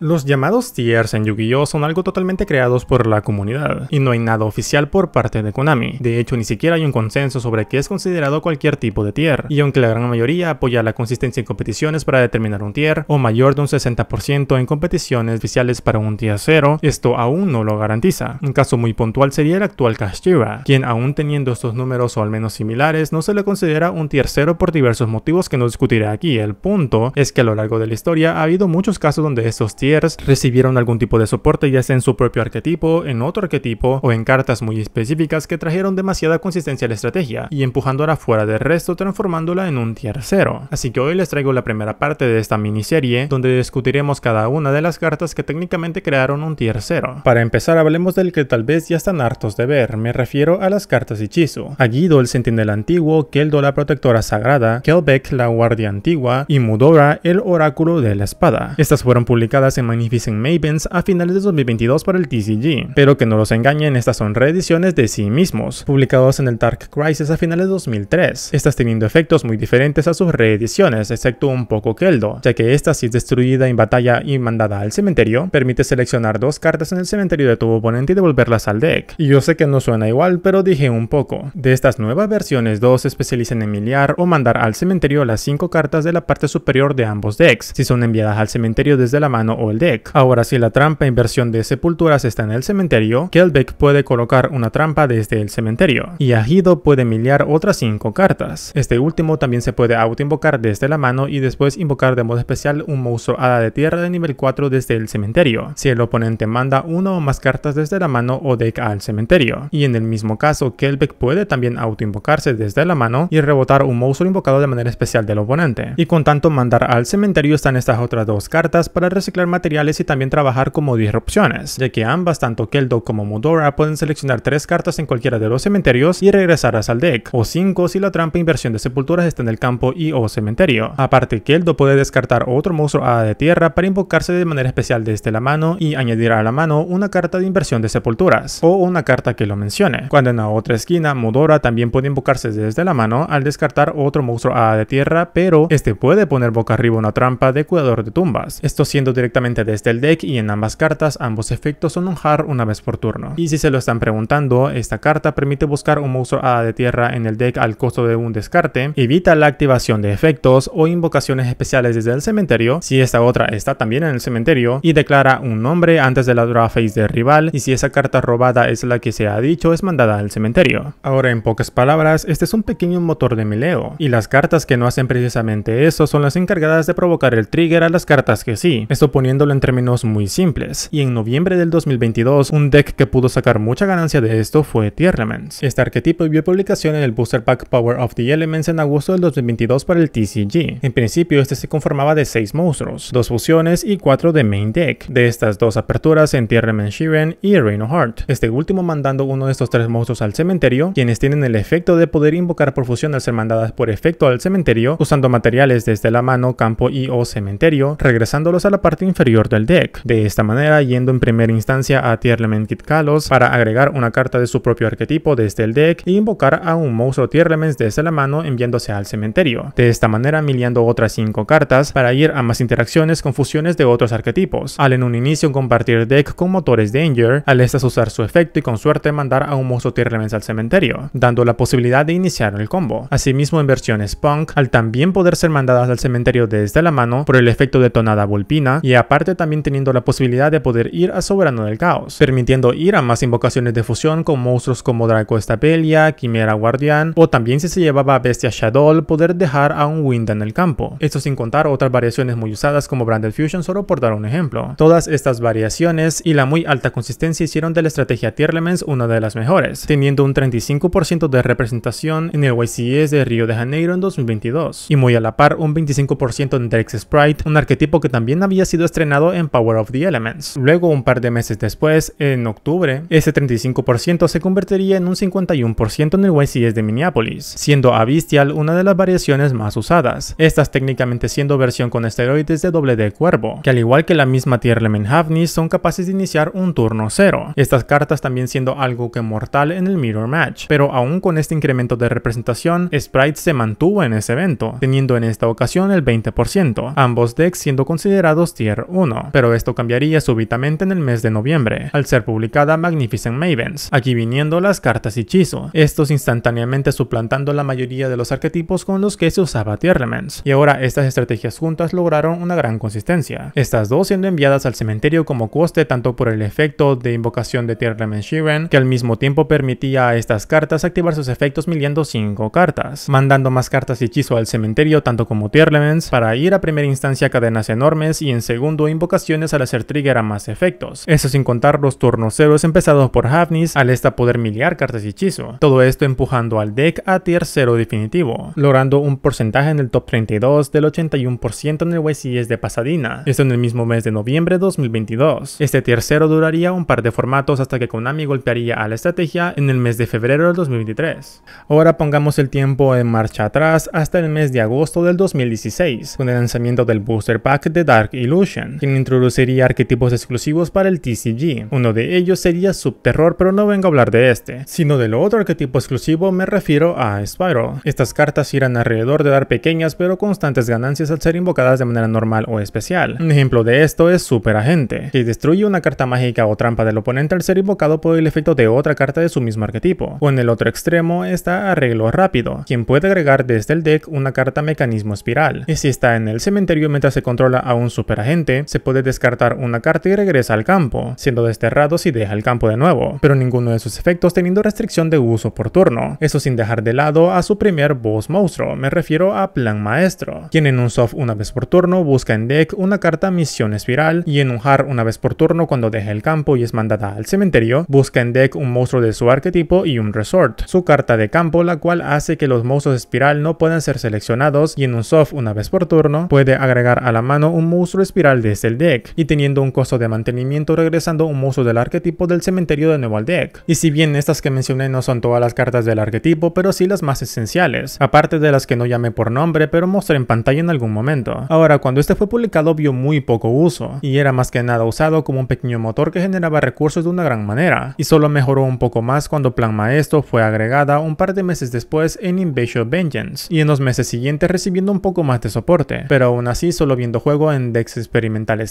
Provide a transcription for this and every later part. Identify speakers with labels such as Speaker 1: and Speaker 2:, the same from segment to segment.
Speaker 1: Los llamados tiers en Yu-Gi-Oh son algo totalmente creados por la comunidad, y no hay nada oficial por parte de Konami. De hecho, ni siquiera hay un consenso sobre qué es considerado cualquier tipo de tier, y aunque la gran mayoría apoya la consistencia en competiciones para determinar un tier, o mayor de un 60% en competiciones oficiales para un tier 0, esto aún no lo garantiza. Un caso muy puntual sería el actual Kashira, quien aún teniendo estos números o al menos similares, no se le considera un tier 0 por diversos motivos que no discutiré aquí. El punto es que a lo largo de la historia ha habido muchos casos donde estos recibieron algún tipo de soporte ya sea en su propio arquetipo, en otro arquetipo o en cartas muy específicas que trajeron demasiada consistencia a la estrategia y empujándola fuera del resto transformándola en un tier 0. Así que hoy les traigo la primera parte de esta miniserie donde discutiremos cada una de las cartas que técnicamente crearon un tier 0. Para empezar hablemos del que tal vez ya están hartos de ver, me refiero a las cartas hechizo. Aguido, el Sentinel Antiguo, Keldo la Protectora Sagrada, Kelbeck la Guardia Antigua y Mudora el Oráculo de la Espada. Estas fueron publicadas en Magnificent Mavens a finales de 2022 para el TCG, pero que no los engañen, estas son reediciones de sí mismos, publicados en el Dark Crisis a finales de 2003, estas teniendo efectos muy diferentes a sus reediciones, excepto un poco Keldo, ya que esta si es destruida en batalla y mandada al cementerio, permite seleccionar dos cartas en el cementerio de tu oponente y devolverlas al deck. Y yo sé que no suena igual, pero dije un poco. De estas nuevas versiones, dos se especializan en miliar o mandar al cementerio las cinco cartas de la parte superior de ambos decks, si son enviadas al cementerio desde la mano el deck. Ahora, si la trampa inversión de sepulturas está en el cementerio, Kelbeck puede colocar una trampa desde el cementerio, y Agido puede miliar otras 5 cartas. Este último también se puede autoinvocar desde la mano y después invocar de modo especial un monstruo hada de tierra de nivel 4 desde el cementerio, si el oponente manda una o más cartas desde la mano o deck al cementerio. Y en el mismo caso, Kelbeck puede también autoinvocarse desde la mano y rebotar un monstruo invocado de manera especial del oponente. Y con tanto mandar al cementerio están estas otras dos cartas para reciclar materiales y también trabajar como disrupciones, ya que ambas, tanto Keldo como Mudora, pueden seleccionar tres cartas en cualquiera de los cementerios y regresarlas al deck, o 5 si la trampa e inversión de sepulturas está en el campo y o cementerio. Aparte, Keldo puede descartar otro monstruo A de tierra para invocarse de manera especial desde este la mano y añadir a la mano una carta de inversión de sepulturas, o una carta que lo mencione. Cuando en la otra esquina, Mudora también puede invocarse desde la mano al descartar otro monstruo A de tierra, pero este puede poner boca arriba una trampa de cuidador de tumbas, esto siendo directamente desde el deck y en ambas cartas ambos efectos son un hard una vez por turno. Y si se lo están preguntando, esta carta permite buscar un monstruo A de tierra en el deck al costo de un descarte, evita la activación de efectos o invocaciones especiales desde el cementerio, si esta otra está también en el cementerio, y declara un nombre antes de la draw phase del rival, y si esa carta robada es la que se ha dicho es mandada al cementerio. Ahora en pocas palabras, este es un pequeño motor de meleo, y las cartas que no hacen precisamente eso son las encargadas de provocar el trigger a las cartas que sí, esto poniendo en términos muy simples, y en noviembre del 2022, un deck que pudo sacar mucha ganancia de esto fue Tierraments. Este arquetipo vio publicación en el Booster Pack Power of the Elements en agosto del 2022 para el TCG. En principio, este se conformaba de 6 monstruos, 2 fusiones y 4 de main deck, de estas dos aperturas en Tierraments Shiren y Reino Heart, este último mandando uno de estos tres monstruos al cementerio, quienes tienen el efecto de poder invocar por fusión al ser mandadas por efecto al cementerio, usando materiales desde la mano, campo y o cementerio, regresándolos a la parte inferior del deck, de esta manera yendo en primera instancia a Tier Kit Kalos para agregar una carta de su propio arquetipo desde el deck e invocar a un monstruo Tier desde la mano enviándose al cementerio, de esta manera miliando otras 5 cartas para ir a más interacciones con fusiones de otros arquetipos, al en un inicio compartir deck con motores Danger, al estas usar su efecto y con suerte mandar a un monstruo Tier al cementerio, dando la posibilidad de iniciar el combo. Asimismo en versiones Punk, al también poder ser mandadas al cementerio desde la mano por el efecto detonada tonada volpina y a también teniendo la posibilidad de poder ir a Soberano del Caos, permitiendo ir a más invocaciones de fusión con monstruos como Draco Estapelia, Quimera Guardián, o también si se llevaba a Bestia Shadow, poder dejar a un Wind en el campo. Esto sin contar otras variaciones muy usadas como Branded Fusion, solo por dar un ejemplo. Todas estas variaciones y la muy alta consistencia hicieron de la estrategia Tierlemens una de las mejores, teniendo un 35% de representación en el YCS de Río de Janeiro en 2022, y muy a la par un 25% en Drex Sprite, un arquetipo que también había sido estrenado en Power of the Elements. Luego, un par de meses después, en octubre, ese 35% se convertiría en un 51% en el YCS de Minneapolis, siendo Avistial una de las variaciones más usadas, estas técnicamente siendo versión con esteroides de doble de cuervo, que al igual que la misma Lemon Havnis, son capaces de iniciar un turno cero, estas cartas también siendo algo que mortal en el Mirror Match, pero aún con este incremento de representación, Sprite se mantuvo en ese evento, teniendo en esta ocasión el 20%, ambos decks siendo considerados Tier 1, pero esto cambiaría súbitamente en el mes de noviembre, al ser publicada Magnificent Mavens, aquí viniendo las cartas hechizo, estos instantáneamente suplantando la mayoría de los arquetipos con los que se usaba Tierlemens, y ahora estas estrategias juntas lograron una gran consistencia, estas dos siendo enviadas al cementerio como coste tanto por el efecto de invocación de Tierlemens Shiren, que al mismo tiempo permitía a estas cartas activar sus efectos miliando 5 cartas, mandando más cartas hechizo al cementerio tanto como Tierlemens, para ir a primera instancia a cadenas enormes y en segundo invocaciones al hacer trigger a más efectos, eso sin contar los turnos ceros empezados por Havnis al esta poder miliar cartas y hechizo, todo esto empujando al deck a tier 0 definitivo, logrando un porcentaje en el top 32 del 81% en el WCS de Pasadena, esto en el mismo mes de noviembre de 2022. Este tier 0 duraría un par de formatos hasta que Konami golpearía a la estrategia en el mes de febrero del 2023. Ahora pongamos el tiempo en marcha atrás hasta el mes de agosto del 2016, con el lanzamiento del booster pack de Dark Illusion quien introduciría arquetipos exclusivos para el TCG. Uno de ellos sería Subterror, pero no vengo a hablar de este, sino del otro arquetipo exclusivo me refiero a Spyro. Estas cartas giran alrededor de dar pequeñas pero constantes ganancias al ser invocadas de manera normal o especial. Un ejemplo de esto es Super Agente, que destruye una carta mágica o trampa del oponente al ser invocado por el efecto de otra carta de su mismo arquetipo. O en el otro extremo está Arreglo Rápido, quien puede agregar desde el deck una carta mecanismo espiral. Y si está en el cementerio mientras se controla a un superagente, se puede descartar una carta y regresa al campo, siendo desterrado si deja el campo de nuevo, pero ninguno de sus efectos teniendo restricción de uso por turno, eso sin dejar de lado a su primer boss monstruo, me refiero a Plan Maestro, quien en un soft una vez por turno busca en deck una carta Misión Espiral y en un hard una vez por turno cuando deja el campo y es mandada al cementerio, busca en deck un monstruo de su arquetipo y un resort, su carta de campo la cual hace que los monstruos espiral no puedan ser seleccionados y en un soft una vez por turno puede agregar a la mano un monstruo espiral desde el deck, y teniendo un costo de mantenimiento regresando un uso del arquetipo del cementerio de nuevo al deck. Y si bien estas que mencioné no son todas las cartas del arquetipo, pero sí las más esenciales, aparte de las que no llamé por nombre, pero mostré en pantalla en algún momento. Ahora, cuando este fue publicado vio muy poco uso, y era más que nada usado como un pequeño motor que generaba recursos de una gran manera, y solo mejoró un poco más cuando Plan Maestro fue agregada un par de meses después en Invasion Vengeance, y en los meses siguientes recibiendo un poco más de soporte, pero aún así solo viendo juego en decks experimentales Mental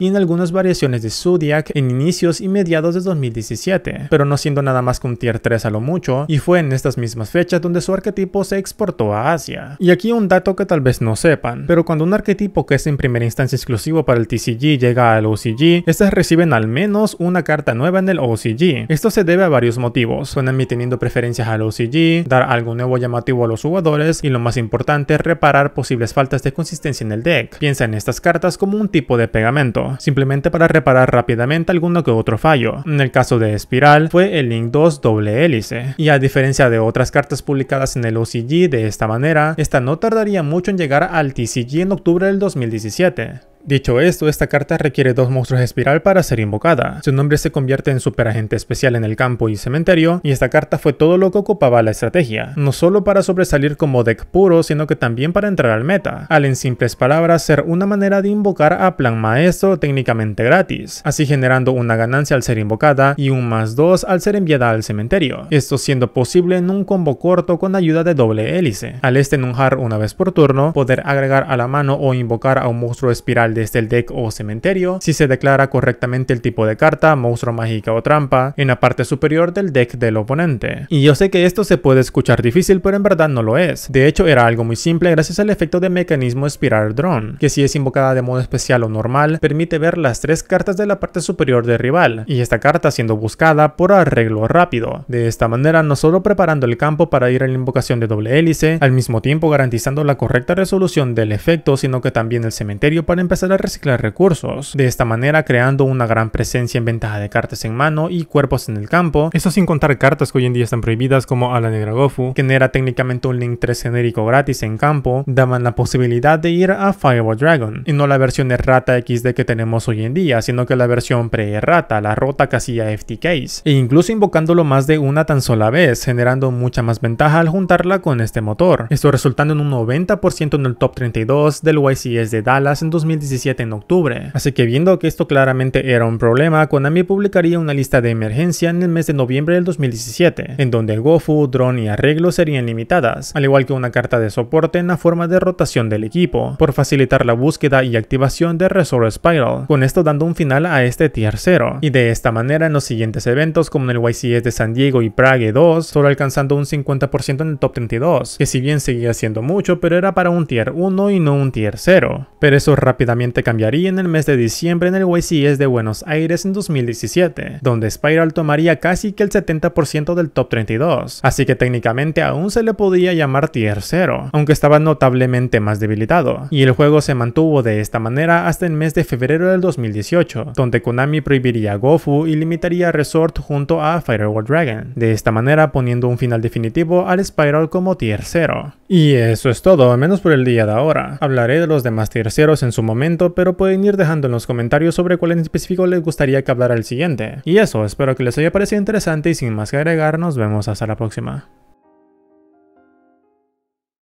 Speaker 1: y en algunas variaciones de Zodiac en inicios y mediados de 2017, pero no siendo nada más que un tier 3 a lo mucho, y fue en estas mismas fechas donde su arquetipo se exportó a Asia. Y aquí un dato que tal vez no sepan, pero cuando un arquetipo que es en primera instancia exclusivo para el TCG llega al OCG, estas reciben al menos una carta nueva en el OCG. Esto se debe a varios motivos, mí teniendo preferencias al OCG, dar algo nuevo llamativo a los jugadores y lo más importante, reparar posibles faltas de consistencia en el deck. Piensa en estas cartas como un tipo de pegamento, simplemente para reparar rápidamente alguno que otro fallo. En el caso de Espiral fue el Link 2 doble hélice, y a diferencia de otras cartas publicadas en el OCG de esta manera, esta no tardaría mucho en llegar al TCG en octubre del 2017. Dicho esto, esta carta requiere dos monstruos espiral para ser invocada. Su nombre se convierte en superagente especial en el campo y cementerio, y esta carta fue todo lo que ocupaba la estrategia, no solo para sobresalir como deck puro, sino que también para entrar al meta, al en simples palabras ser una manera de invocar a plan maestro técnicamente gratis, así generando una ganancia al ser invocada y un más dos al ser enviada al cementerio, esto siendo posible en un combo corto con ayuda de doble hélice, al este en un una vez por turno, poder agregar a la mano o invocar a un monstruo espiral desde el este deck o cementerio, si se declara correctamente el tipo de carta, monstruo mágica o trampa, en la parte superior del deck del oponente. Y yo sé que esto se puede escuchar difícil, pero en verdad no lo es. De hecho, era algo muy simple gracias al efecto de mecanismo Spiral Drone, que si es invocada de modo especial o normal, permite ver las tres cartas de la parte superior del rival, y esta carta siendo buscada por arreglo rápido. De esta manera, no solo preparando el campo para ir a la invocación de doble hélice, al mismo tiempo garantizando la correcta resolución del efecto, sino que también el cementerio para empezar a reciclar recursos, de esta manera creando una gran presencia en ventaja de cartas en mano y cuerpos en el campo, eso sin contar cartas que hoy en día están prohibidas como a la negra Gofu, genera técnicamente un Link 3 genérico gratis en campo, daban la posibilidad de ir a Fireball Dragon, y no la versión errata XD que tenemos hoy en día, sino que la versión pre-errata, la rota casilla FTKs, e incluso invocándolo más de una tan sola vez, generando mucha más ventaja al juntarla con este motor, esto resultando en un 90% en el top 32 del YCS de Dallas en 2017 en octubre. Así que viendo que esto claramente era un problema, Konami publicaría una lista de emergencia en el mes de noviembre del 2017, en donde el Gofu, dron y Arreglo serían limitadas, al igual que una carta de soporte en la forma de rotación del equipo, por facilitar la búsqueda y activación de Resort Spiral, con esto dando un final a este tier 0. Y de esta manera en los siguientes eventos como en el YCS de San Diego y Prague 2, solo alcanzando un 50% en el top 32, que si bien seguía siendo mucho, pero era para un tier 1 y no un tier 0. Pero eso rápidamente cambiaría en el mes de diciembre en el YCS de Buenos Aires en 2017, donde Spiral tomaría casi que el 70% del top 32, así que técnicamente aún se le podía llamar tier 0, aunque estaba notablemente más debilitado, y el juego se mantuvo de esta manera hasta el mes de febrero del 2018, donde Konami prohibiría Gofu y limitaría Resort junto a Firewall Dragon, de esta manera poniendo un final definitivo al Spiral como tier 0. Y eso es todo, al menos por el día de ahora. Hablaré de los demás terceros en su momento, pero pueden ir dejando en los comentarios sobre cuál en específico les gustaría que hablara el siguiente. Y eso, espero que les haya parecido interesante y sin más que agregar, nos vemos hasta la próxima.